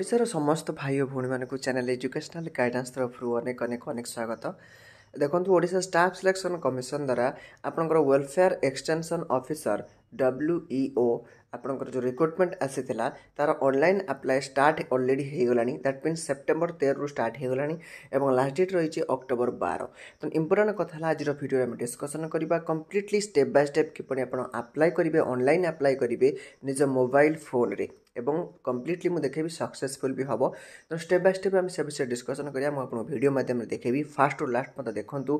ओडार समस्त भाइ भौँ म च्याने एजुकेसन गाइडेन्स तरफु अनेक अनेक अनेक स्वागत ओडिसा स्टाफ सिलेक्शन कमिसन द्वारा आप्रलफेयर एक्सटेनसन अफिसर डब्ल्यूईओ ଆପଣଙ୍କର ଯେଉଁ ରିକ୍ରୁଟମେଣ୍ଟ ଆସିଥିଲା ତା'ର ଅନଲାଇନ୍ ଆପ୍ଲାଏ ଷ୍ଟାର୍ଟ ଅଲରେଡ଼ି ହୋଇଗଲାଣି ଦ୍ୟାଟ୍ ମିନ୍ସ ସେପ୍ଟେମ୍ବର ତେରରୁ ଷ୍ଟାର୍ଟ ହୋଇଗଲାଣି ଏବଂ ଲାଷ୍ଟ ଡେଟ୍ ରହିଛି ଅକ୍ଟୋବର ବାର ତେଣୁ ଇମ୍ପୋର୍ଟାଣ୍ଟ କଥା ହେଲା ଆଜିର ଭିଡ଼ିଓରେ ଆମେ ଡିସ୍କସନ୍ କରିବା କମ୍ପ୍ଲିଟଲି ଷ୍ଟେପ୍ ବାଇ ଷ୍ଟେପ୍ କିପରି ଆପଣ ଆପ୍ଲାଏ କରିବେ ଅନଲାଇନ୍ ଆପ୍ଲାଏ କରିବେ ନିଜ ମୋବାଇଲ୍ ଫୋନ୍ରେ ଏବଂ କମ୍ପ୍ଲିଟଲି ମୁଁ ଦେଖେଇବି ସକ୍ସେସଫୁଲ୍ ବି ହେବ ତେଣୁ ଷ୍ଟେପ୍ ବାଇ ଷ୍ଟେପ୍ ଆମେ ସେ ବିଷୟରେ ଡିସ୍କସନ୍ କରିବା ମୁଁ ଆପଣଙ୍କୁ ଭିଡ଼ିଓ ମାଧ୍ୟମରେ ଦେଖେଇବି ଫାଷ୍ଟରୁ ଲାଷ୍ଟ ମୋତେ ଦେଖନ୍ତୁ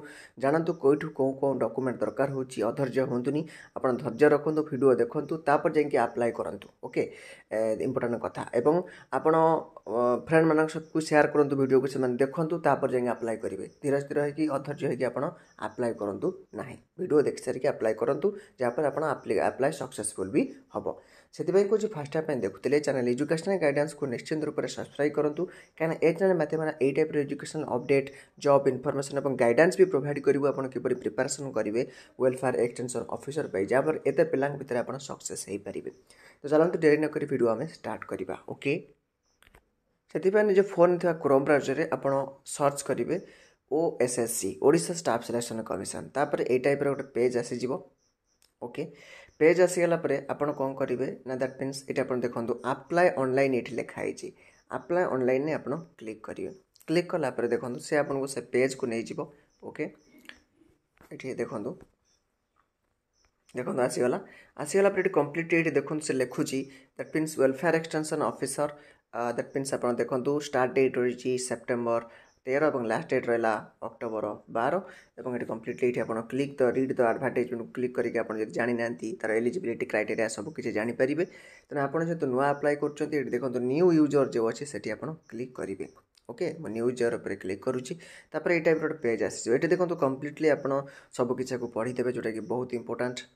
ଜାଣନ୍ତୁ କେଉଁଠୁ କେଉଁ କେଉଁ ଡକୁମେଣ୍ଟ ଦରକାର ହେଉଛି ଅଧୈର୍ଯ୍ୟ ହୁଅନ୍ତୁନି ଆପଣ ଧୈର୍ଯ୍ୟ ରଖନ୍ତୁ ଭିଡ଼ିଓ ଦେଖନ୍ତୁ ତାପରେ ଯାଇକି ଆପ୍ଲାଏ କରନ୍ତୁ ଓକେ ଇମ୍ପୋର୍ଟାଣ୍ଟ କଥା ଏବଂ ଆପଣ ଫ୍ରେଣ୍ଡମାନଙ୍କ ସବକୁ ସେୟାର କରନ୍ତୁ ଭିଡ଼ିଓକୁ ସେମାନେ ଦେଖନ୍ତୁ ତାପରେ ଯାଇକି ଆପ୍ଲାଏ କରିବେ ଧୀର ସ୍ଥିର ହୋଇକି ଅଧୈର୍ଯ୍ୟ ହୋଇକି ଆପଣ ଆପ୍ଲାଏ କରନ୍ତୁ ନାହିଁ ଭିଡ଼ିଓ ଦେଖିସାରିକି ଆପ୍ଲାଏ କରନ୍ତୁ ଯାହାଫଳରେ ଆପଣ ଆପ୍ଲାଏ ସକ୍ସେସଫୁଲ୍ ବି ହେବ ସେଥିପାଇଁ କହୁଛି ଫାର୍ଷ୍ଟ ଟାଇମ୍ ପାଇଁ ଦେଖୁଥିଲେ ଚ୍ୟାନେଲ୍ ଏଜୁକେସନାଲ୍ ଗାଇଡ଼ାନ୍ସକୁ ନିଶ୍ଚିନ୍ତ ରୂପରେ ସବସ୍କ୍ରାଇବ୍ କରନ୍ତୁ କାହିଁକିନା ଏ ଚ୍ୟାନେଲ୍ ମାଧ୍ୟମରେ ଏଇ ଟାଇପ୍ର ଏଜୁକେସନ୍ ଅପଡେଟ୍ ଜବ୍ ଇନଫର୍ମେସନ୍ ଏବଂ ଗାଇଡ଼ାନ୍ସ ବି ପ୍ରୋଭାଇଡ଼ କରିବୁ ଆପଣ କିପରି ପ୍ରିପାରେସନ୍ କରିବେ ୱେଲଫେୟାର ଏକ୍ସଟେନ୍ସନ୍ ଅଫିସର ପାଇଁ ଯାହାଫଳରେ ଏତେ ପିଲାଙ୍କ ଭିତରେ ଆପଣ ସକ୍ସେସ୍ ହୋଇପାରିବେ ତ ଚାଲନ୍ତୁ ଡେରି ନକରି ଭିଡ଼ିଓ ଆମେ ଷ୍ଟାର୍ଟ କରିବା ଓକେ ସେଥିପାଇଁ ନିଜ ଫୋନ୍ରେ ଥିବା କ୍ରୋମ୍ ବ୍ରାଉଜରରେ ଆପଣ ସର୍ଚ୍ଚ କରିବେ O S S C Odisha staff selection commission ତାପରେ ଏଇ ଟାଇପ୍ର ଗୋଟେ ପେଜ୍ ଆସିଯିବ ওকে পেজ ଆସିଗଲା ପରେ ଆପଣ କ'ଣ କରିବେ ନା ଦ୍ୟାଟ୍ ମିନ୍ସ ଏଠି ଆପଣ ଦେଖନ୍ତୁ ଆପ୍ଲାଏ ଅନଲାଇନ୍ ଏଠି ଲେଖା ହେଇଛି ଆପ୍ଲାଏ ଅନଲାଇନ୍ରେ ଆପଣ କ୍ଲିକ୍ କରିବେ କ୍ଲିକ୍ କଲା ପରେ ଦେଖନ୍ତୁ ସେ ଆପଣଙ୍କୁ ସେ ପେଜ୍କୁ ନେଇଯିବ ଓକେ ଏଠି ଦେଖନ୍ତୁ ଦେଖନ୍ତୁ ଆସିଗଲା ଆସିଗଲା ପରେ ଏଠି କମ୍ପ୍ଲିଟ୍ ଏଠି ଦେଖନ୍ତୁ ସେ ଲେଖୁଛି that means welfare extension officer that means ଆପଣ ଦେଖନ୍ତୁ ଷ୍ଟାର୍ଟ ଡେଟ୍ ରହିଛି ସେପ୍ଟେମ୍ବର ତେର ଏବଂ ଲାଷ୍ଟ ଡେଟ୍ ରହିଲା ଅକ୍ଟୋବର ବାର ଏବଂ ଏଠି କମ୍ପ୍ଲିଟଲି ଏଠି ଆପଣ click the read the advertisement click କରିକି ଆପଣ ଯଦି ଜାଣିନାହାନ୍ତି ତା'ର ଏଲିଜିବିଲିଟି କ୍ରାଇଟେରିଆ ସବୁ କିଛି ଜାଣିପାରିବେ ତେଣୁ ଆପଣ ଯେହେତୁ ନୂଆ ଆପ୍ଲାଏ କରୁଛନ୍ତି ଏଠି ଦେଖନ୍ତୁ ନ୍ୟୁ ୟୁଜର୍ ଯେଉଁ ଅଛି ସେଠି ଆପଣ କ୍ଲିକ୍ କରିବେ ଓକେ ମୁଁ ନ୍ୟୁ ୟୁଜର୍ ଉପରେ କ୍ଲିକ୍ କରୁଛି ତାପରେ ଏଇ ଟାଇପ୍ର ଗୋଟେ ପେଜ୍ ଆସିଯିବ ଏଠି ଦେଖନ୍ତୁ କମ୍ପ୍ଲିଟଲି ଆପଣ ସବୁ କିଛିକୁ ପଢ଼ିଦେବେ ଯେଉଁଟାକି ବହୁତ ଇମ୍ପୋର୍ଟାଣ୍ଟ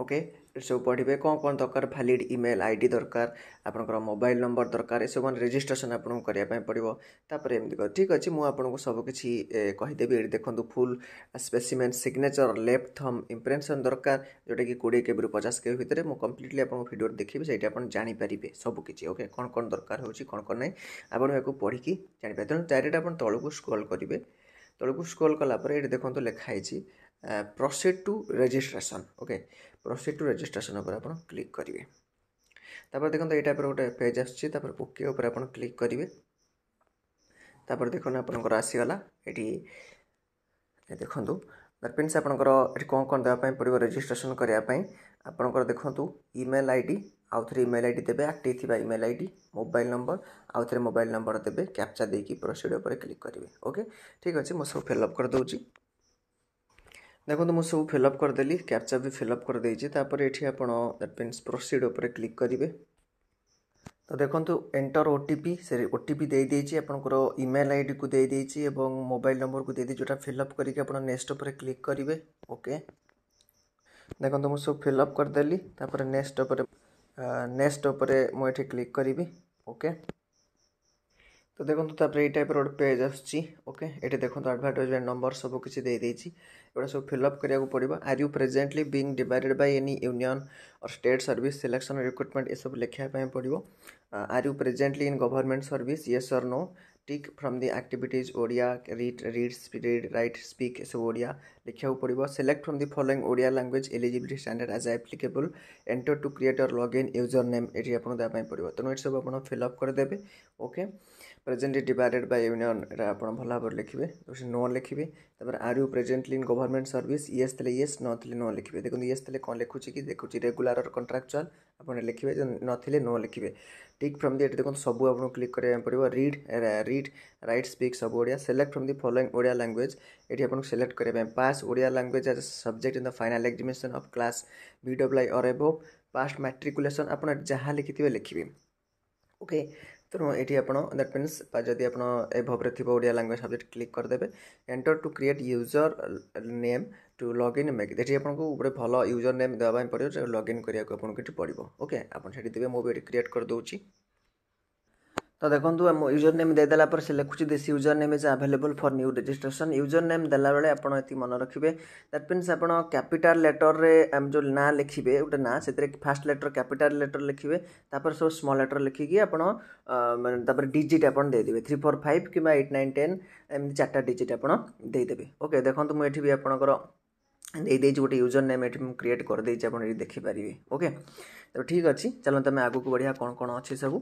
ଓକେ ଏସବୁ ପଢ଼ିବେ କ'ଣ କ'ଣ ଦରକାର ଭାଲିଡ୍ ଇମେଲ୍ ଆଇ ଡି ଦରକାର ଆପଣଙ୍କର ମୋବାଇଲ୍ ନମ୍ବର ଦରକାର ଏସବୁ ମାନେ ରେଜିଷ୍ଟ୍ରେସନ ଆପଣଙ୍କୁ କରିବା ପାଇଁ ପଡ଼ିବ ତାପରେ ଏମିତି ଠିକ୍ ଅଛି ମୁଁ ଆପଣଙ୍କୁ ସବୁ କିଛି କହିଦେବି ଏଇଠି ଦେଖନ୍ତୁ full specimen signature left thumb impression ଦରକାର ଯେଉଁଟାକି କୋଡ଼ିଏ କେ ବି ପଚାଶ କେ ବି ଭିତରେ ମୁଁ କମ୍ପ୍ଲିଟଲି ଆପଣଙ୍କ ଭିଡ଼ିଓରେ ଦେଖିବି ସେଇଠି ଆପଣ ଜାଣିପାରିବେ ସବୁ କିଛି ଓକେ କ'ଣ କ'ଣ ଦରକାର ହେଉଛି କ'ଣ କ'ଣ ନାହିଁ ଆପଣ ଏହାକୁ ପଢ଼ିକି ଜାଣିପାରିବେ ତେଣୁ ଡାଇରେକ୍ଟ ଆପଣ ତଳକୁ ସ୍କ୍ରଲ୍ କରିବେ ତଳକୁ ସ୍କ୍ରଲ୍ କଲା ପରେ ଏଇଠି ଦେଖନ୍ତୁ ଲେଖା ହେଇଛି proceed to registration okay proceed to registration ଉପରେ ଆପଣ କ୍ଲିକ୍ କରିବେ ତାପରେ ଦେଖନ୍ତୁ ଏଇ ଟାଇପ୍ର ଗୋଟେ ପେଜ୍ ଆସୁଛି ତାପରେ ଓକେ ଉପରେ ଆପଣ କ୍ଲିକ୍ କରିବେ ତାପରେ ଦେଖନ୍ତୁ ଆପଣଙ୍କର ଆସିଗଲା ଏଠି ଦେଖନ୍ତୁ ଦଟ୍ ମିନ୍ସ ଆପଣଙ୍କର ଏଠି କ'ଣ କ'ଣ ଦେବା ପାଇଁ ପଡ଼ିବ ରେଜିଷ୍ଟ୍ରେସନ୍ କରିବା ପାଇଁ ଆପଣଙ୍କର ଦେଖନ୍ତୁ ଇମେଲ୍ ଆଇ ଡ଼ି ଆଉ ଥରେ ଇମେଲ୍ ଆଇ ଡ଼ି ଦେବେ ଆକ୍ଟିଭ୍ ଥିବା email I D mobile number ଆଉ ଥରେ ମୋବାଇଲ୍ ନମ୍ବର ଦେବେ କ୍ୟାପ୍ଚା ଦେଇକି ପ୍ରୋସିଡ଼ ଉପରେ କ୍ଲିକ୍ କରିବେ ଓକେ ଠିକ୍ ଅଛି ମୁଁ ସବୁ ଫିଲ୍ଅପ୍ କରିଦେଉଛି ଦେଖନ୍ତୁ ମୁଁ ସବୁ ଫିଲ୍ଅପ୍ କରିଦେଲି କ୍ୟାପ୍ଚା ବି ଫିଲ୍ଅପ୍ କରିଦେଇଛି ତାପରେ ଏଠି ଆପଣ ଦ୍ୟାଟ୍ ମିନ୍ସ ପ୍ରୋସିଡ଼ ଉପରେ କ୍ଲିକ୍ କରିବେ ତ ଦେଖନ୍ତୁ ଏଣ୍ଟର ଓ ଟି ପି ସେ ଓ ଟି ପି ଦେଇଦେଇଛି ଆପଣଙ୍କର ଇମେଲ୍ ଆଇଡ଼ିକୁ ଦେଇଦେଇଛି ଏବଂ ମୋବାଇଲ୍ ନମ୍ବରକୁ ଦେଇଦେଇଛି ଯେଉଁଟା ଫିଲ୍ଅପ୍ କରିକି ଆପଣ ନେକ୍ସଟ ଉପରେ କ୍ଲିକ୍ କରିବେ ଓକେ ଦେଖନ୍ତୁ ମୁଁ ସବୁ ଫିଲ୍ଅପ୍ କରିଦେଲି ତାପରେ ନେକ୍ସଟ ଉପରେ ନେକ୍ସଟ ଉପରେ ମୁଁ ଏଠି କ୍ଲିକ୍ କରିବି ଓକେ তো দেখুন তাপরে এই টাইপর গোটে পেজ আসুচি ওকে এটি দেখুন আডভার্টাইজমেন্ট নম্বর সব কিছু দিয়ে দিয়েছি এগুলো সব ফিল আপ করা পড়ব are you presently being divided by any union or state service selection recruitment এসব লেখা পড়ব are you presently in government service yes or no tick from the activities Odia read read read write speak एसबू ओडिया लिखा पड़ो select from the following Odia language eligibility standard as applicable enter to create a log in user name ये आपको देवाई पड़ो तेणु ये सब आप फिलअप करदे okay present divided by union ଏଇଟା ଆପଣ ଭଲ ଭାବରେ ଲେଖିବେ ତାପରେ ନ ଲେଖିବେ ତାପରେ are you presently in government service yes ଥିଲେ ଇଏସ୍ ନ ଥିଲେ ନ ଲେଖିବେ ଦେଖନ୍ତୁ ଇଏସ୍ ଥିଲେ କ'ଣ ଲେଖୁଛି କି ଦେଖୁଛି ରେଗୁଲାର କଣ୍ଟ୍ରାକ୍ଚୁଆଲ୍ ଆପଣ ଲେଖିବେ ନଥିଲେ ନ ଲେଖିବେ ଠିକ୍ ଫ୍ରମ୍ ଦି ଏଠି ଦେଖନ୍ତୁ ସବୁ ଆପଣଙ୍କୁ କ୍ଲିକ୍ କରିବା ପାଇଁ ପଡ଼ିବ ରିଡ୍ ରିଡ୍ ରାଇଟ୍ ସ୍ପିକ୍ ସବୁ Odia select from the following Odia language ଏଠି ଆପଣଙ୍କୁ ସିଲେକ୍ଟ କରିବା ପାଇଁ pass Odia language as subject in the final examination of class B W I or above past matriculation ଆପଣ ଯାହା ଲେଖିଥିବେ ଲେଖିବେ ଓକେ ତେଣୁ ଏଠି ଆପଣ ଦ୍ୟାଟ୍ ମିନ୍ସ ଯଦି ଆପଣ ଏଭବ୍ରେ ଥିବ ଓଡ଼ିଆ ଲାଙ୍ଗୁଏଜ୍ ସବଜେକ୍ଟ କ୍ଲିକ୍ କରିଦେବେ enter to create user name to log in make ଏଠି ଆପଣଙ୍କୁ ଗୋଟେ ଭଲ ୟୁଜର୍ ନେମ୍ ଦେବା ପାଇଁ ପଡ଼ିବ ଲଗ୍ଇନ୍ କରିବାକୁ ଆପଣଙ୍କୁ ଏଠି ପଡ଼ିବ ଓକେ ଆପଣ ସେଠି ଦେବେ ମୁଁ ବି ଏଠି କ୍ରିଏଟ୍ କରିଦେଉଛି ତ ଦେଖନ୍ତୁ ଆମ ୟୁଜର୍ ନେମ୍ ଦେଇଦେଲା ପରେ ସେ ଲେଖୁଛି this user name is available for new registration user name ଦେଲାବେଳେ ଆପଣ ଏତିକି ମନେ ରଖିବେ ଦ୍ୟାଟ୍ ମିନ୍ସ ଆପଣ କ୍ୟାପିଟାଲ୍ ଲେଟର୍ରେ ଆମେ ଯେଉଁ ନାଁ ଲେଖିବେ ଗୋଟେ ନାଁ ସେଥିରେ ଫାଷ୍ଟ ଲେଟର୍ କ୍ୟାପିଟାଲ୍ ଲେଟର୍ ଲେଖିବେ ତାପରେ ସବୁ ସ୍ମଲ୍ ଲେଟର୍ ଲେଖିକି ଆପଣ ତାପରେ ଡିଜିଟ୍ ଆପଣ ଦେଇଦେବେ ଥ୍ରୀ ଫୋର୍ ଫାଇଭ୍ କିମ୍ବା ଏଇଟ୍ ନାଇନ୍ ଟେନ୍ ଏମିତି ଚାରିଟା ଡିଜିଟ୍ ଆପଣ ଦେଇଦେବେ ଓକେ ଦେଖନ୍ତୁ ମୁଁ ଏଠି ବି ଆପଣଙ୍କର ଦେଇଦେଇଛି ଗୋଟେ ୟୁଜର୍ ନେମ୍ ଏଠି ମୁଁ କ୍ରିଏଟ୍ କରିଦେଇଛି ଆପଣ ଏଠି ଦେଖିପାରିବେ ଓକେ ତ ଠିକ୍ ଅଛି ଚାଲନ୍ତୁ ଆମେ ଆଗକୁ ବଢ଼ିବା କ'ଣ କ'ଣ ଅଛି ସବୁ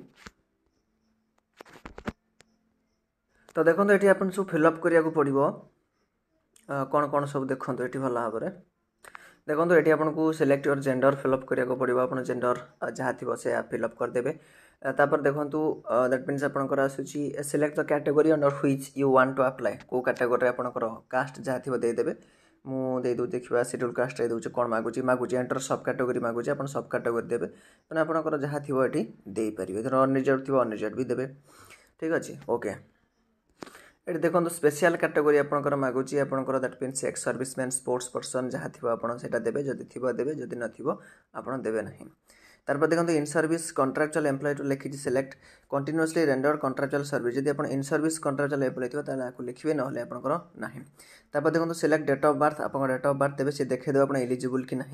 ତ ଦେଖନ୍ତୁ ଏଠି ଆପଣ ସବୁ ଫିଲ୍ଅପ୍ କରିବାକୁ ପଡ଼ିବ କ'ଣ କ'ଣ ସବୁ ଦେଖନ୍ତୁ ଏଠି ଭଲ ଭାବରେ ଦେଖନ୍ତୁ ଏଠି ଆପଣଙ୍କୁ ସିଲେକ୍ଟ ୟୋର୍ ଜେଣ୍ଡର ଫିଲ୍ଅପ୍ କରିବାକୁ ପଡ଼ିବ ଆପଣ ଜେଣ୍ଡର ଯାହା ଥିବ ସେ ଫିଲ୍ଅପ୍ କରିଦେବେ ତାପରେ ଦେଖନ୍ତୁ ଦ୍ୟାଟ୍ ମିନ୍ସ ଆପଣଙ୍କର ଆସୁଛି select the category under which you want to apply କେଉଁ କ୍ୟାଟେଗୋରୀରେ ଆପଣଙ୍କର କାଷ୍ଟ ଯାହା ଥିବ ଦେଇଦେବେ ମୁଁ ଦେଇଦେଉଛି ଦେଖିବା ସେଡ୍ୟୁଲ୍ କାଷ୍ଟରେ ଦେଇଦେଉଛି କ'ଣ ମାଗୁଛି ମାଗୁଛି ଏଣ୍ଟର ସବ୍ କାଟେଗୋରୀ ମାଗୁଛି ଆପଣ ସବ୍ କାଟେଗୋରୀ ଦେବେ ମାନେ ଆପଣଙ୍କର ଯାହା ଥିବ ଏଠି ଦେଇପାରିବେ ଧର ଅନ୍ରିଜର୍ଭ ଥିବ ଅନ୍ରିଜର୍ଭ ବି ଦେବେ ଠିକ୍ ଅଛି ଓକେ ଏଠି ଦେଖନ୍ତୁ ସ୍ପେଶିଆଲ କାଟେଗୋରୀ ଆପଣଙ୍କର ମାଗୁଛି ଆପଣଙ୍କର that means ex serviceman sports person ଯାହା ଥିବ ଆପଣ ସେଇଟା ଦେବେ ଯଦି ଥିବ ଦେବେ ଯଦି ନଥିବ ଆପଣ ଦେବେ ନାହିଁ ତାরপর দেখুন ইন সর্ভিস কন্ট্রাকচুয়াল এমপ্লয়ি লিখিছি select continuously rendered contractual service যদি আপনার ইন সর্ভিস কন্ট্রাকচুয়াল এমপ্লয়ি থাকে তাহলে আপনি লিখবে নহলে আপনার না তারপর দেখুন সিলেক্ট ডেট অফ বার্থ আপনার ডেট অফ বার্থ দেবে সে দেখে দেবে আপনার ইলিজিবল কি না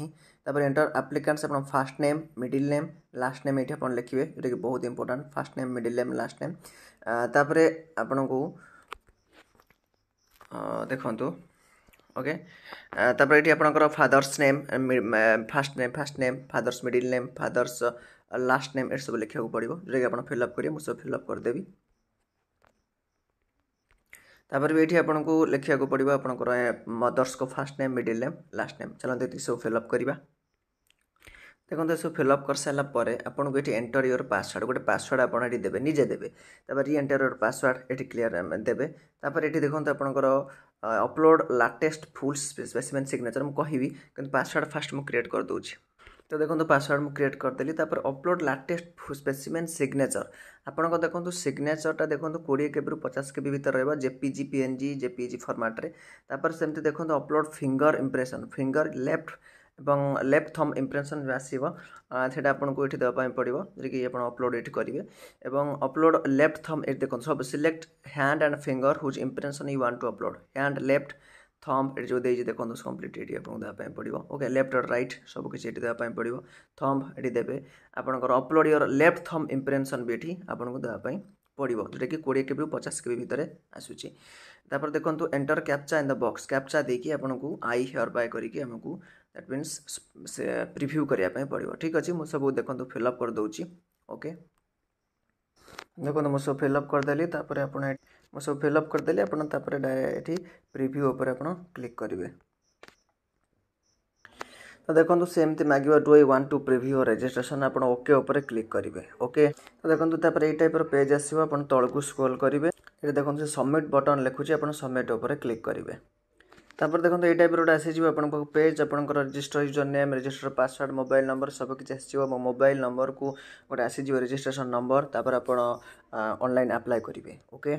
তারপর এন্টার আপ্লিকান্টস আপনার first name middle name last name এটি আপনার লিখবে যেটা কি বহুত important first name middle name last name তারপরে আপনার ଦେଖନ୍ତୁ ଓକେ ତାପରେ ଏଠି ଆପଣଙ୍କର father's name first name first name father's middle name father's last name ଏସବୁ ଲେଖିବାକୁ ପଡ଼ିବ ଯେଉଁଟାକି ଆପଣ ଫିଲ୍ଅପ୍ କରିବେ ମୁଁ ସବୁ ଫିଲ୍ଅପ୍ କରିଦେବି ତାପରେ ବି ଏଠି ଆପଣଙ୍କୁ ଲେଖିବାକୁ ପଡ଼ିବ ଆପଣଙ୍କର ମଦର୍ସଙ୍କ first name middle name last name ଚାଲନ୍ତୁ ଏତିକି ସବୁ ଫିଲ୍ଅପ୍ କରିବା দেখুন এসব ফিলঅপ କରିସାରିଲା ପରେ ଆପଣଙ୍କୁ ଏଠି ଏଣ୍ଟର ୟୋର୍ ପାସୱାର୍ଡ଼ ଗୋଟେ ପାସୱାର୍ଡ଼ ଆପଣ ଏଠି ଦେବେ ନିଜେ ଦେବେ ତାପରେ ରି ଏଣ୍ଟର ୟୋର୍ ପାସୱାର୍ଡ଼ ଏଠି କ୍ଲିଅର ଦେବେ ତାପରେ ଏଠି ଦେଖନ୍ତୁ ଆପଣଙ୍କର upload latest full specimen signature ମୁଁ କହିବି କିନ୍ତୁ ପାସୱାର୍ଡ଼ ଫାଷ୍ଟ ମୁଁ କ୍ରିଏଟ୍ କରିଦେଉଛି ତ ଦେଖନ୍ତୁ ପାସୱାର୍ଡ଼ ମୁଁ କ୍ରିଏଟ୍ କରିଦେଲି ତାପରେ ଅପଲୋଡ଼ ଲାଟେଷ୍ଟ ସ୍ପେସିମେନ୍ ସିଗ୍ନେଚର୍ ଆପଣଙ୍କ ଦେଖନ୍ତୁ ସିଗ୍ନେଚର୍ଟା ଦେଖନ୍ତୁ କୋଡ଼ିଏ କେବିରୁ ପଚାଶ କେବି ଭିତରେ ରହିବ ଜେପିଜି ପିଏନ୍ଜି ଜେପିଜି ଫର୍ମାଟ୍ରେ ତାପରେ ସେମିତି ଦେଖନ୍ତୁ upload finger impression finger left ଏବଂ ଲେଫ୍ଟ ଥମ୍ ଇମ୍ପ୍ରେସନ୍ ଯେଉଁ ଆସିବ ସେଇଟା ଆପଣଙ୍କୁ ଏଠି ଦେବା ପାଇଁ ପଡ଼ିବ ଯେଉଁଟାକି ଆପଣ ଅପଲୋଡ଼ ଏଠି କରିବେ ଏବଂ ଅପଲୋଡ଼ ଲେଫ୍ଟ ଥମ୍ ଏଠି ଦେଖନ୍ତୁ ସବୁ select hand and finger whose impression you want to upload hand left thumb ଏଠି ଯେଉଁ ଦେଇଛି ଦେଖନ୍ତୁ କମ୍ପ୍ଲିଟ୍ ଏଠି ଆପଣଙ୍କୁ ଦେବା ପାଇଁ ପଡ଼ିବ ଓକେ ଲେଫ୍ଟ ଅର୍ ରାଇଟ୍ ସବୁ କିଛି ଏଠି ଦେବା ପାଇଁ ପଡ଼ିବ ଥମ୍ ଏଠି ଦେବେ ଆପଣଙ୍କର upload your left thumb impression ବି ଏଠି ଆପଣଙ୍କୁ ଦେବା ପାଇଁ ପଡ଼ିବ ଯେଉଁଟାକି କୋଡ଼ିଏ କେବିରୁ ପଚାଶ କେବି ଭିତରେ ଆସୁଛି ତାପରେ ଦେଖନ୍ତୁ enter captcha in the box captcha ଦେଇକି ଆପଣଙ୍କୁ ଆଇ ହେୟାର ବାଏ କରିକି ଆମକୁ ଦ୍ୟାଟ୍ ମିନ୍ସ ସେ ପ୍ରିଭ୍ୟୁ କରିବା ପାଇଁ ପଡ଼ିବ ଠିକ୍ ଅଛି ମୁଁ ସବୁ ଦେଖନ୍ତୁ ଫିଲଅପ୍ କରିଦେଉଛି ଓକେ ଦେଖନ୍ତୁ ମୁଁ ସବୁ ଫିଲଅପ୍ କରିଦେଲି ତାପରେ ଆପଣ ମୁଁ ସବୁ ଫିଲଅପ୍ କରିଦେଲି ଆପଣ ତାପରେ ଏଠି ପ୍ରିଭ୍ୟୁ ଉପରେ ଆପଣ କ୍ଲିକ୍ କରିବେ ତ ଦେଖନ୍ତୁ ସେ ଏମିତି ମାଗିବ do you want to preview registration ଆପଣ ଓକେ ଉପରେ କ୍ଲିକ୍ କରିବେ ଓକେ ତ ଦେଖନ୍ତୁ ତାପରେ ଏଇ ଟାଇପ୍ର ପେଜ୍ ଆସିବ ଆପଣ ତଳକୁ ସ୍କ୍ରୋଲ୍ କରିବେ ଏଠି ଦେଖନ୍ତୁ ସେ ସବମିଟ୍ ବଟନ୍ ଲେଖୁଛି ଆପଣ ସବମିଟ୍ ଉପରେ କ୍ଲିକ୍ କରିବେ তারপরে দেখুন এই টাইপর গোটে আসিযোগ আপনার পেজ আপনার register user name register password mobile number সবকিছু আসিযোগ মো মোবাইল নম্বরକୁ ଗୋଟେ ଆସିଯିବ ରେଜିଷ୍ଟ୍ରେସନ୍ ନମ୍ବର ତାପରେ ଆପଣ ଅନଲାଇନ୍ ଆପ୍ଲାଏ କରିବେ ଓକେ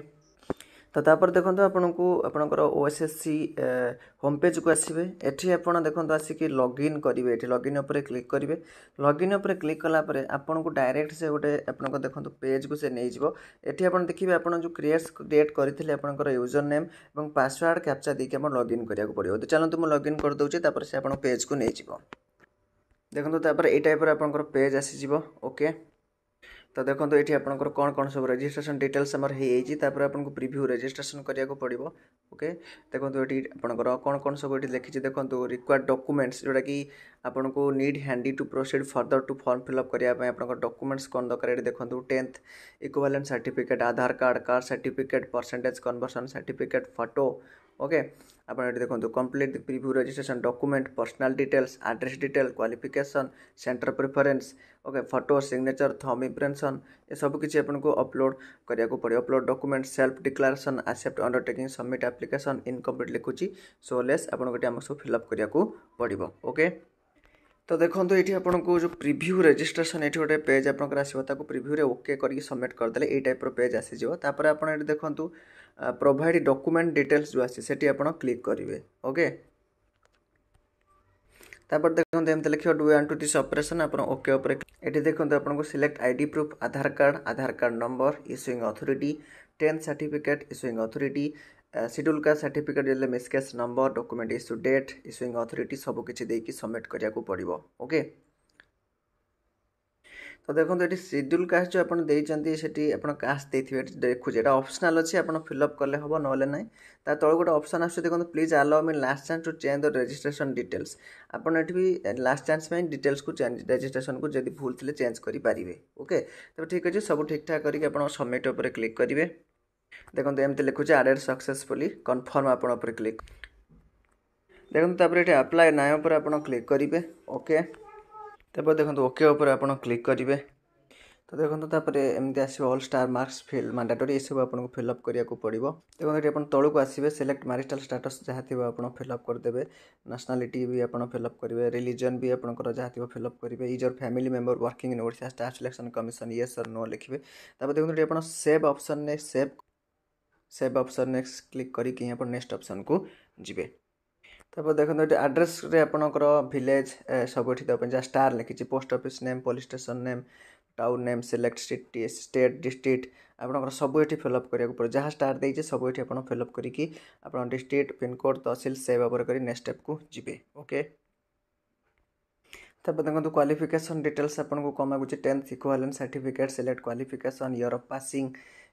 ତ ତାପରେ ଦେଖନ୍ତୁ ଆପଣଙ୍କୁ ଆପଣଙ୍କର O S S C home ପେଜ୍କୁ ଆସିବେ ଏଠି ଆପଣ ଦେଖନ୍ତୁ ଆସିକି ଲଗ୍ଇନ୍ କରିବେ ଏଠି ଲଗ୍ଇନ୍ ଉପରେ କ୍ଲିକ୍ କରିବେ ଲଗ୍ଇନ୍ ଉପରେ କ୍ଲିକ୍ କଲା ପରେ ଆପଣଙ୍କୁ ଡାଇରେକ୍ଟ ସେ ଗୋଟେ ଆପଣଙ୍କ ଦେଖନ୍ତୁ ପେଜ୍କୁ ସେ ନେଇଯିବ ଏଠି ଆପଣ ଦେଖିବେ ଆପଣ ଯେଉଁ କ୍ରିଏଟ୍ କ୍ରିଏଟ୍ କରିଥିଲେ ଆପଣଙ୍କର ୟୁଜର୍ ନେମ୍ ଏବଂ ପାସୱାର୍ଡ଼ କ୍ୟାପ୍ଚା ଦେଇକି ଆପଣ ଲଗ୍ଇନ୍ କରିବାକୁ ପଡ଼ିବ ତ ଚାଲନ୍ତୁ ମୁଁ ଲଗ୍ଇନ୍ କରିଦେଉଛି ତାପରେ ସେ ଆପଣଙ୍କ ପେଜ୍କୁ ନେଇଯିବ ଦେଖନ୍ତୁ ତାପରେ ଏଇ ଟାଇପ୍ର ଆପଣଙ୍କର ପେଜ୍ ଆସିଯିବ ଓକେ ତ ଦେଖନ୍ତୁ ଏଠି ଆପଣଙ୍କର କ'ଣ କ'ଣ ସବୁ ରେଜିଷ୍ଟ୍ରେସନ୍ ଡିଟେଲ୍ସ ଆମର ହେଇଯାଇଛି ତାପରେ ଆପଣଙ୍କୁ ପ୍ରିଭ୍ୟୁ ରେଜିଷ୍ଟ୍ରେସନ୍ କରିବାକୁ ପଡ଼ିବ ଓକେ ଦେଖନ୍ତୁ ଏଠି ଆପଣଙ୍କର କ'ଣ କ'ଣ ସବୁ ଏଠି ଲେଖିଛି ଦେଖନ୍ତୁ ରିକ୍ୱାର୍ଡ଼ ଡକୁମେଣ୍ଟସ୍ ଯେଉଁଟାକି ଆପଣଙ୍କୁ need handy to proceed further to form fill up କରିବା ପାଇଁ ଆପଣଙ୍କ ଡକୁମେଣ୍ଟସ୍ କ'ଣ ଦରକାର ଏଠି ଦେଖନ୍ତୁ tenth equivalent certificate Aadhaar card caste certificate percentage conversion certificate photo okay ଆପଣ ଏଠି ଦେଖନ୍ତୁ complete preview registration document personal details address detail qualification centre preference okay photo signature thumb impression ଏସବୁ କିଛି ଆପଣଙ୍କୁ ଅପଲୋଡ଼ କରିବାକୁ ପଡ଼ିବ upload document self declaration accept undertaking submit application incomplete ଲେଖୁଛି so less ଆପଣଙ୍କୁ ଏଠି ଆମକୁ ସବୁ ଫିଲ୍ଅପ୍ କରିବାକୁ ପଡ଼ିବ ଓକେ ତ ଦେଖନ୍ତୁ ଏଠି ଆପଣଙ୍କୁ ଯେଉଁ ପ୍ରିଭ୍ୟୁ ରେଜିଷ୍ଟ୍ରେସନ୍ ଏଠି ଗୋଟେ ପେଜ୍ ଆପଣଙ୍କର ଆସିବ ତାକୁ ପ୍ରିଭ୍ୟୁରେ ଓକେ କରିକି ସବମିଟ୍ କରିଦେଲେ ଏଇ ଟାଇପ୍ର ପେଜ୍ ଆସିଯିବ ତାପରେ ଆପଣ ଏଠି ଦେଖନ୍ତୁ ପ୍ରୋଭାଇଡ଼ ଡକ୍ୟୁମେଣ୍ଟ ଡିଟେଲ୍ସ ଯେଉଁ ଆସିଛି ସେଠି ଆପଣ କ୍ଲିକ୍ କରିବେ ଓକେ ତାପରେ ଦେଖନ୍ତୁ ଏମିତି ଲେଖିବ do and to this operation ଆପଣ ଓକେ ଉପରେ ଏଠି ଦେଖନ୍ତୁ ଆପଣଙ୍କୁ select I D proof Aadhaar card Aadhaar card number issuing authority tenth certificate issuing authority schedule caste certificate ଦେଲେ ମିସ୍କେସ୍ number document issue date issuing authority ସବୁ କିଛି ଦେଇକି ସବମିଟ୍ କରିବାକୁ ପଡ଼ିବ ଓକେ ତ ଦେଖନ୍ତୁ ଏଠି ସିଡ୍ୟୁଲ୍ କାଷ୍ଟ ଯେଉଁ ଆପଣ ଦେଇଛନ୍ତି ସେଠି ଆପଣ କାଷ୍ଟ ଦେଇଥିବେ ଏଠି ଦେଖୁଛି ଏଇଟା ଅପସନାଲ୍ ଅଛି ଆପଣ ଫିଲ୍ଅପ୍ କଲେ ହେବ ନହେଲେ ନାହିଁ ତା ତଳେ ଗୋଟେ ଅପ୍ସନ୍ ଆସୁଛି ଦେଖନ୍ତୁ please allow me last chance to change the registration details ଆପଣ ଏଠି ବି ଲାଷ୍ଟ ଚାନ୍ସ ପାଇଁ ଡିଟେଲ୍ସକୁ ଚେଞ୍ଜ ରେଜିଷ୍ଟ୍ରେସନ୍କୁ ଯଦି ଭୁଲ ଥିଲେ ଚେଞ୍ଜ କରିପାରିବେ ଓକେ ତ ଠିକ୍ ଅଛି ସବୁ ଠିକ୍ଠାକ୍ କରିକି ଆପଣ ସବମିଟ୍ ଉପରେ କ୍ଲିକ୍ କରିବେ ଦେଖନ୍ତୁ ଏମିତି ଲେଖୁଛି ଆଡ଼େଡ଼୍ ସକ୍ସେସଫୁଲି କନଫର୍ମ ଆପଣ ଉପରେ କ୍ଲିକ୍ ଦେଖନ୍ତୁ ତାପରେ ଏଠି ଆପ୍ଲାଏ ନାୟ ଉପରେ ଆପଣ କ୍ଲିକ୍ କରିବେ ଓକେ ତାପରେ ଦେଖନ୍ତୁ ଓକେ ଉପରେ ଆପଣ କ୍ଲିକ୍ କରିବେ ତ ଦେଖନ୍ତୁ ତାପରେ ଏମିତି ଆସିବ all star marks fill mandatory ଏସବୁ ଆପଣଙ୍କୁ ଫିଲ୍ଅପ୍ କରିବାକୁ ପଡ଼ିବ ଦେଖନ୍ତୁ ଏଠି ଆପଣ ତଳକୁ ଆସିବେ ସିଲେକ୍ଟ ମ୍ୟାରିଟାଲ୍ ଷ୍ଟାଟସ୍ ଯାହା ଥିବ ଆପଣ ଫିଲ୍ଅପ୍ କରିଦେବେ ନ୍ୟାସନାଲିଟି ବି ଆପଣ ଫିଲ୍ଅପ୍ କରିବେ ରିଲିଜନ୍ ବି ଆପଣଙ୍କର ଯାହା ଥିବ ଫିଲ୍ଅପ୍ କରିବେ is your family member working in Odisha staff selection commission yes or no ଲେଖିବେ ତାପରେ ଦେଖନ୍ତୁ ଏଠି ଆପଣ ସେଭ୍ ଅପସନ୍ରେ save save option next click କରିକି ହିଁ ଆପଣ ନେକ୍ସଟ ଅପସନ୍କୁ ଯିବେ ତାପରେ ଦେଖନ୍ତୁ ଏଠି ଆଡ୍ରେସ୍ରେ ଆପଣଙ୍କର ଭିଲେଜ୍ ସବୁ ଏଠି ଦେବା ପାଇଁ ଯାହା ଷ୍ଟାର୍ ଲେଖିଛି post office name police station name town name select city state district ଆପଣଙ୍କର ସବୁ ଏଠି ଫିଲଅପ୍ କରିବାକୁ ପଡ଼ିବ ଯାହା ଷ୍ଟାର୍ ଦେଇଛି ସବୁ ଏଠି ଆପଣ ଫିଲଅପ୍ କରିକି ଆପଣ ଡିଷ୍ଟ୍ରିକ୍ଟ ପିନ୍କୋଡ଼୍ ତହସିଲ ସେ ଭାବରେ କରି ନେକ୍ସଟ ଷ୍ଟେପ୍କୁ ଯିବେ ଓକେ ତାପରେ ଦେଖନ୍ତୁ କ୍ୱାଲିଫିକେସନ୍ ଡିଟେଲ୍ସ ଆପଣଙ୍କୁ କଣ ମାଗୁଛି tenth equivalent certificate select qualification year of passing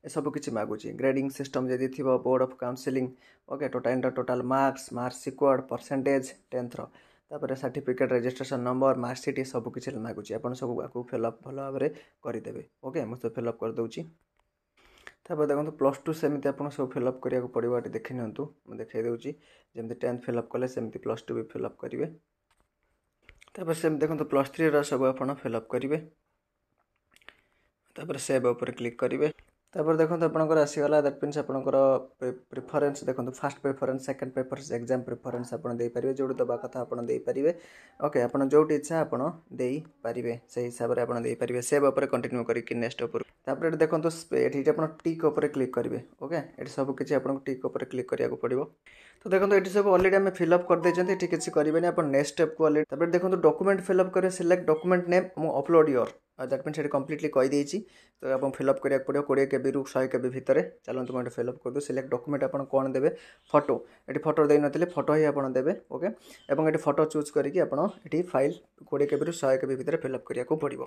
ଏସବୁ କିଛି ମାଗୁଛି ଗ୍ରେଡ଼ିଂ ସିଷ୍ଟମ୍ ଯଦି ଥିବ ବୋର୍ଡ଼ ଅଫ୍ କାଉନସିଲିଂ ଓକେ ଟୋଟାଲ୍ର total marks mark secured percentage ଟେନ୍ଥର ତାପରେ ସାର୍ଟିଫିକେଟ୍ ରେଜିଷ୍ଟ୍ରେସନ୍ ନମ୍ବର ମାର୍କସିଟ୍ ଏସବୁ କିଛି ମାଗୁଛି ଆପଣ ସବୁ ଆକୁ ଫିଲ୍ଅପ୍ ଭଲ ଭାବରେ କରିଦେବେ ଓକେ ମୁଁ ସବୁ ଫିଲ୍ଅପ୍ କରିଦେଉଛି ତାପରେ ଦେଖନ୍ତୁ ପ୍ଲସ୍ ଟୁ ସେମିତି ଆପଣ ସବୁ ଫିଲ୍ଅପ୍ କରିବାକୁ ପଡ଼ିବ ଏଠି ଦେଖି ନିଅନ୍ତୁ ମୁଁ ଦେଖାଇ ଦେଉଛି ଯେମିତି ଟେନ୍ଥ ଫିଲ୍ଅପ୍ କଲେ ସେମିତି ପ୍ଲସ୍ ଟୁ ବି ଫିଲ୍ଅପ୍ କରିବେ ତାପରେ ସେମିତି ଦେଖନ୍ତୁ ପ୍ଲସ୍ ଥ୍ରୀର ସବୁ ଆପଣ ଫିଲ୍ଅପ୍ କରିବେ ତାପରେ ସେଭ୍ ଉପରେ କ୍ଲିକ୍ କରିବେ ତାପରେ ଦେଖନ୍ତୁ ଆପଣଙ୍କର ଆସିଗଲା ଦ୍ୟାଟ୍ ମିନ୍ସ ଆପଣଙ୍କର ପ୍ରିଫରେନ୍ସ ଦେଖନ୍ତୁ first preference second preference exam preference ଆପଣ ଦେଇପାରିବେ ଯେଉଁଠି ଦେବା କଥା ଆପଣ ଦେଇପାରିବେ ଓକେ ଆପଣ ଯେଉଁଠି ଇଚ୍ଛା ଆପଣ ଦେଇପାରିବେ ସେହି ହିସାବରେ ଆପଣ ଦେଇପାରିବେ ସେଭ୍ ଉପରେ କଣ୍ଟିନ୍ୟୁ କରିକି ନେକ୍ସଟ ଉପରକୁ ତାପରେ ଏଠି ଦେଖନ୍ତୁ ଏଠି ଆପଣ ଟିକ୍ ଉପରେ କ୍ଲିକ୍ କରିବେ ଓକେ ଏଠି ସବୁ କିଛି ଆପଣଙ୍କୁ ଟିକ୍ ଉପରେ କ୍ଲିକ୍ କରିବାକୁ ପଡ଼ିବ ତ ଦେଖନ୍ତୁ ଏଠି ସବୁ ଅଲରେଡ଼ି ଆମେ ଫିଲ୍ଅପ୍ କରିଦେଇଛନ୍ତି ଏଠି କିଛି କରିବେନି ଆପଣ ନେକ୍ସଟ ଷ୍ଟେପ୍କୁ ଅଲରେଡ଼ି ତାପରେ ଦେଖନ୍ତୁ ଡକୁମେଣ୍ଟ ଫିଲ୍ଅପ୍ କରିବେ ସିଲେକ୍ଟ ଡକୁମେଣ୍ଟ ନେମ୍ ମୁଁ ଅପଲୋଡ଼ ୟର୍ দ্যাট মিনস এটা কমপ্লিটলি কইদেছি তো আপনার ফিল আপ করা পড়ে কোড়ি কেবি রু শহে কেবি ভিতরে চলুন তুমি এটা ফিল আপ করদু সিলেক্ট ডকুমেন্ট আপনার কোণ দেবে ফটো এটি ফটো দিয়ে নলে ফটো হি আপনার দেবে ওকে এবং এটি ফটো চুজ করি আপনার এটি ফাইল কোড়ি কেবি রু শহে কেবি ভিতরে ফিল আপ করা পড়ব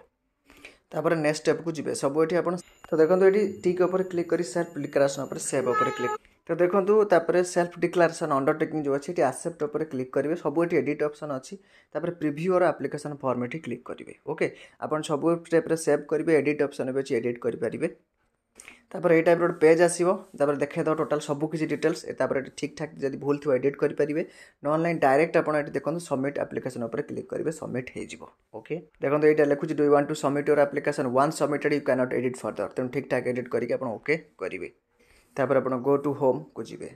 তাপরে নেক্সট স্টেপ কু যাবে সবু এটি আপনার তো দেখুন এটি টিক উপরে ক্লিক করে সার প্লিকারাসন উপরে সেভ উপরে ক্লিক ତ ଦେଖନ୍ତୁ ତାପରେ ସେଲ୍ଫ ଡିକ୍ଲାରେସନ୍ ଅଣ୍ଡରଟେକିଂ ଯେଉଁ ଅଛି ଏଠି ଆସେପ୍ଟ ଉପରେ କ୍ଲିକ୍ କରିବେ ସବୁ ଏଠି ଏଡିଟ୍ ଅପ୍ସନ୍ ଅଛି ତାପରେ ପ୍ରିଭ୍ୟୁର ଆପ୍ଲିକେସନ୍ ଫର୍ମ ଏଠି କ୍ଲିକ୍ କରିବେ ଓକେ ଆପଣ ସବୁ ଷ୍ଟେପ୍ରେ ସେଭ୍ କରିବେ ଏଡିଟ୍ ଅପ୍ସନ୍ ବି ଅଛି ଏଡିଟ୍ କରିପାରିବେ ତାପରେ ଏଇ ଟାଇପ୍ର ଗୋଟେ ପେଜ୍ ଆସିବ ତାପରେ ଦେଖେଇଦେବ ଟୋଟାଲ୍ ସବୁ କିଛି ଡିଟେଲ୍ସ ତାପରେ ଏଠି ଠିକ୍ ଠାକ୍ ଯଦି ଭୁଲ ଥିବ ଏଡିଟ୍ କରିପାରିବେ ନହେଲେ ନାହିଁ ଡାଇରେକ୍ଟ ଆପଣ ଏଠି ଦେଖନ୍ତୁ ସବମିଟ୍ ଆପ୍ଲିକେସନ୍ ଉପରେ କ୍ଲିକ୍ କରିବେ ସବମିଟ୍ ହେଇଯିବ ଓକେ ଦେଖନ୍ତୁ ଏଇଟା ଲେଖୁଛି do want to submit your application once submitted you can't edit further ତେଣୁ ଠିକ୍ ଠାକ୍ ଏଡିଟ୍ କରିକି ଆପଣ ଓକେ କରିବେ ତାପରେ ଆପଣ ଗୋ ଟୁ ହୋମ୍କୁ ଯିବେ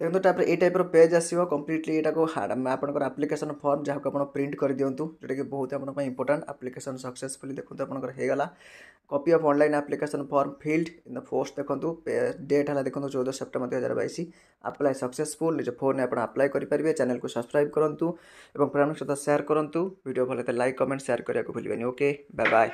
ଦେଖନ୍ତୁ ତାପରେ ଏଇ ଟାଇପ୍ର ପେଜ୍ ଆସିବ କମ୍ପ୍ଲିଟଲି ଏଇଟାକୁ ଆପଣଙ୍କର ଆପ୍ଲିକେସନ୍ ଫର୍ମ ଯାହାକୁ ଆପଣ ପ୍ରିଣ୍ଟ କରିଦିଅନ୍ତୁ ଯେଉଁଟାକି ବହୁତ ଆପଣଙ୍କ ପାଇଁ ଇମ୍ପୋର୍ଟାଣ୍ଟ ଆପ୍ଲିକେସନ୍ ସକ୍ସେସଫୁଲି ଦେଖନ୍ତୁ ଆପଣଙ୍କର ହେଇଗଲା copy of online application form filled in the post ଦେଖନ୍ତୁ ଡେଟ୍ ହେଲା ଦେଖନ୍ତୁ ଚଉଦ ସେପ୍ଟେମ୍ବର ଦୁଇ ହଜାର ବାଇଶ ଆପ୍ଲାଏ ସକ୍ସେସଫୁଲ୍ ନିଜ ଫୋନ୍ରେ ଆପଣ ଆପ୍ଲାଏ କରିପାରିବେ ଚ୍ୟାନେଲକୁ ସବସ୍କ୍ରାଇବ୍ କରନ୍ତୁ ଏବଂ ଫ୍ରେଣ୍ଡଙ୍କ ସହିତ ସେୟାର କରନ୍ତୁ ଭିଡ଼ିଓ ଭଲ ଲାଇକ୍ କମେଣ୍ଟ ସେୟାର କରିବାକୁ ଭୁଲିବେନି ଓକେ ବାଏ ବାଏ